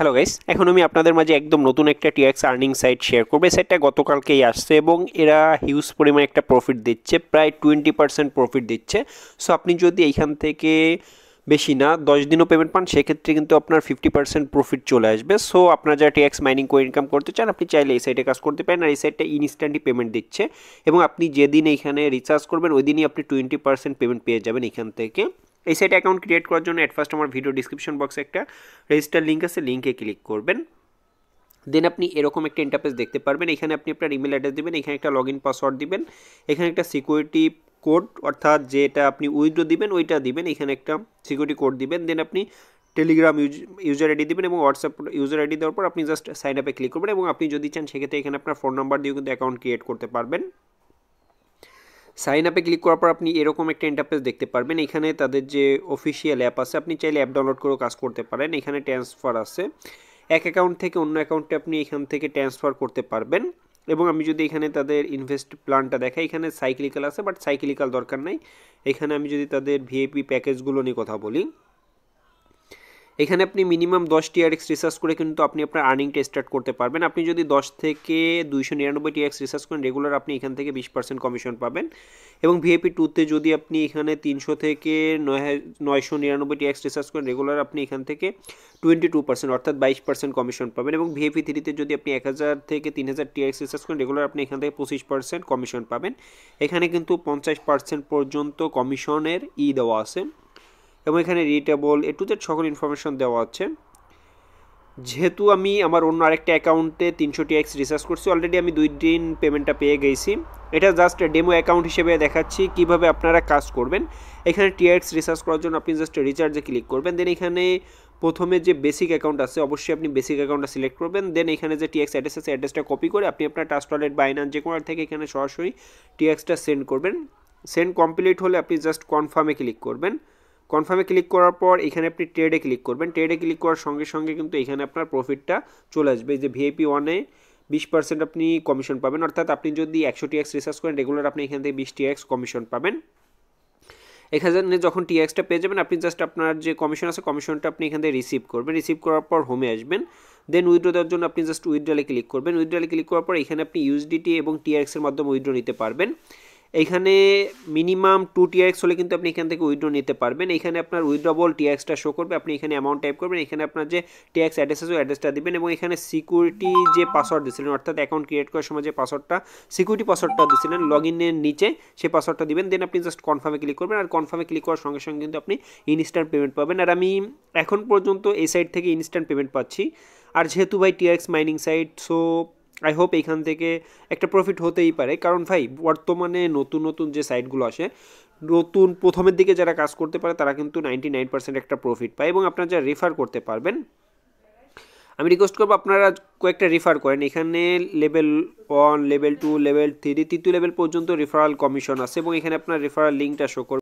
hello guys এখন আমি আপনাদের মাঝে একদম নতুন একটা টিএক্স আর্নিং সাইট শেয়ার করবো সাইটটা গতকালকেই আসছে এবং এরা হিউজ পরিমাণে একটা প্রফিট দিচ্ছে প্রায় টোয়েন্টি পার্সেন্ট প্রফিট দিচ্ছে সো আপনি যদি এইখান থেকে বেশি না দশ দিনও পেমেন্ট পান সেক্ষেত্রে কিন্তু আপনার ফিফটি পার্সেন্ট প্রফিট চলে আসবে সো আপনার যারা ট্যাক্স মাইনিং করে ইনকাম করতে চান আপনি চাইলে এই সাইটে কাজ করতে পারেন আর এই সাইটটা ইনস্ট্যান্টলি পেমেন্ট দিচ্ছে এবং আপনি যেদিন এইখানে রিচার্জ করবেন ওই দিনই আপনি টোয়েন্টি পার্সেন্ট পেমেন্ট পেয়ে যাবেন এখান থেকে এই সাইটে অ্যাকাউন্ট ক্রিয়েট করার জন্য অ্যাট ফার্স্ট আমার ভিডিও ডিসক্রিপশন বক্সে একটা রেজিস্টার লিঙ্ক আছে লিঙ্কে ক্লিক করবেন দেন আপনি এরকম একটা ইন্টারফেস দেখতে পারবেন এখানে আপনি আপনার ইমেল অ্যাড্রেস দেবেন এখানে একটা লগ ইন পাসওয়ার্ড দিবেন এখানে একটা সিকিউরিটি কোড অর্থাৎ যেটা আপনি উইথড্রো দিবেন ওইটা দিবেন এখানে একটা সিকিউরিটি কোড দিবেন দেন আপনি টেলিগ্রাম ইউজার আইডি দেবেন এবং হোয়াটসঅ্যাপ ইউজার আইডি দেওয়ার পর আপনি জাস্ট সাইন আপে ক্লিক করবেন এবং আপনি যদি চান সেক্ষেত্রে এখানে আপনার ফোন নাম্বার দিয়েও কিন্তু অ্যাকাউন্ট ক্রিয়েট করতে পারবেন সাইন আপে ক্লিক করার পর আপনি এরকম একটা ইন্টারফেস দেখতে পারবেন এখানে তাদের যে অফিসিয়াল অ্যাপ আছে আপনি চাইলে অ্যাপ ডাউনলোড করেও কাজ করতে পারেন এখানে ট্রান্সফার আছে এক অ্যাকাউন্ট থেকে অন্য অ্যাকাউন্টে আপনি এখান থেকে ট্রান্সফার করতে পারবেন এবং আমি যদি এখানে তাদের ইনভেস্ট প্ল্যানটা দেখাই এখানে সাইক্লিক্যাল আছে বাট সাইক্লিক্যাল দরকার নাই এখানে আমি যদি তাদের ভিএপি প্যাকেজগুলো নিয়ে কথা বলি এখানে আপনি মিনিমাম দশটি আর এক্স রিসার্চ করে কিন্তু আপনি আপনার আর্নিংটা স্টার্ট করতে পারবেন আপনি যদি দশ থেকে দুইশো নিরানব্বইটি এক্স রিসার্চ করেন রেগুলার আপনি এখান থেকে বিশ পার্সেন্ট কমিশন পাবেন এবং ভিএপি টুতে যদি আপনি এখানে তিনশো থেকে নয়শো নিরানব্বইটি এক্স রিসার্চ করেন রেগুলার আপনি এখান থেকে টোয়েন্টি টু পার্সেন্ট অর্থাৎ বাইশ পার্সেন্ট কমিশন পাবেন এবং ভিএপি থ্রিতে যদি আপনি এক হাজার থেকে তিন হাজার টি এক্স রিসার্চ করেন রেগুলার আপনি এখান থেকে পঁচিশ পার্সেন্ট কমিশন পাবেন এখানে কিন্তু পঞ্চাশ পার্সেন্ট পর্যন্ত কমিশনের ই দেওয়া আছে এবং এখানে রিটেবল এ টু জেড সকল ইনফরমেশন দেওয়া আছে যেহেতু আমি আমার অন্য আরেকটা অ্যাকাউন্টে তিনশোটি এক্স রিচার্জ করছি অলরেডি আমি দুই দিন পেমেন্টটা পেয়ে গেছি এটা জাস্ট ডেমো অ্যাকাউন্ট হিসেবে দেখাচ্ছি কিভাবে আপনারা কাজ করবেন এখানে টিএক্স রিচার্জ করার জন্য আপনি জাস্ট রিচার্জে ক্লিক করবেন দেন এখানে প্রথমে যে বেসিক অ্যাকাউন্ট আছে অবশ্যই আপনি বেসিক অ্যাকাউন্টটা সিলেক্ট করবেন দেন এখানে যে টিএক্স অ্যাড্রেস আছে অ্যাড্রেসটা কপি করে আপনি আপনার টাস্ট ওয়ালেট বা আইনান যে কোনো থেকে এখানে সরাসরি টিএক্সটা সেন্ড করবেন সেন্ড কমপ্লিট হলে আপনি জাস্ট কনফার্মে ক্লিক করবেন কনফার্মে ক্লিক করার পর এখানে আপনি ট্রেডে ক্লিক করবেন ট্রেডে ক্লিক করার সঙ্গে সঙ্গে কিন্তু এখানে আপনার প্রফিটটা চলে আসবে যে ভিআইপি ওয়ানে বিশ পার্সেন্ট আপনি কমিশন পাবেন অর্থাৎ আপনি যদি একশো টিএক্স রিসার্চ করেন রেগুলার আপনি এখান থেকে বিশ টিএক্স কমিশন পাবেন এখানে যখন টিএক্সটা পেয়ে যাবেন আপনি জাস্ট আপনার যে কমিশন আছে কমিশনটা আপনি এখান থেকে রিসিভ করবেন রিসিভ করার পর হোমে আসবেন দেন উইড্রো দেওয়ার জন্য আপনি জাস্ট উইড্রোলে ক্লিক করবেন উইড্রোলে ক্লিক করার পর এখানে আপনি ইউএসডিটি এবং টিএক্সের মাধ্যমে উইড্রো নিতে পারবেন এইখানে মিনিমাম টু টিআরএক্স হলে কিন্তু আপনি এখান থেকে উইড্রো নিতে পারবেন এখানে আপনার উইড্রোবল টিআরএক্সটা শো করবে আপনি এখানে অ্যামাউন্ট টাইপ করবেন এখানে আপনার যে টিএক্স অ্যাড্রেস আছে অ্যাড্রেসটা দেবেন এবং এখানে সিকিউরিটি যে পাসওয়ার্ড দিয়েছিলেন অর্থাৎ অ্যাকাউন্ট ক্রিয়েট করার সময় যে পাসওয়ার্ডটা সিকিউরিটি পাসওয়ার্ডটা দিয়েছিলেন লগ ইনের নিচে সেই পাসওয়ার্ডটা দেবেন দেন আপনি জাস্ট কনফার্মে ক্লিক করবেন আর কনফার্মে ক্লিক করার সঙ্গে সঙ্গে কিন্তু আপনি ইনস্ট্যান্ট পেমেন্ট পাবেন আর আমি এখন পর্যন্ত এই সাইট থেকে ইনস্ট্যান্ট পেমেন্ট পাচ্ছি আর যেহেতু ভাই TX mining site so I hope এইখান থেকে একটা প্রফিট হতেই পারে কারণ ভাই বর্তমানে নতুন নতুন যে সাইটগুলো আসে নতুন প্রথমের দিকে যারা কাজ করতে পারে তারা কিন্তু নাইনটি নাইন পার্সেন্ট একটা প্রফিট পায় এবং আপনারা যারা রেফার করতে পারবেন আমি রিকোয়েস্ট করবো আপনারা কয়েকটা রেফার করেন এখানে level one level two level three তৃতীয় লেভেল পর্যন্ত রেফারাল কমিশন আছে এবং এখানে আপনার রেফারাল লিঙ্কটা শো করবে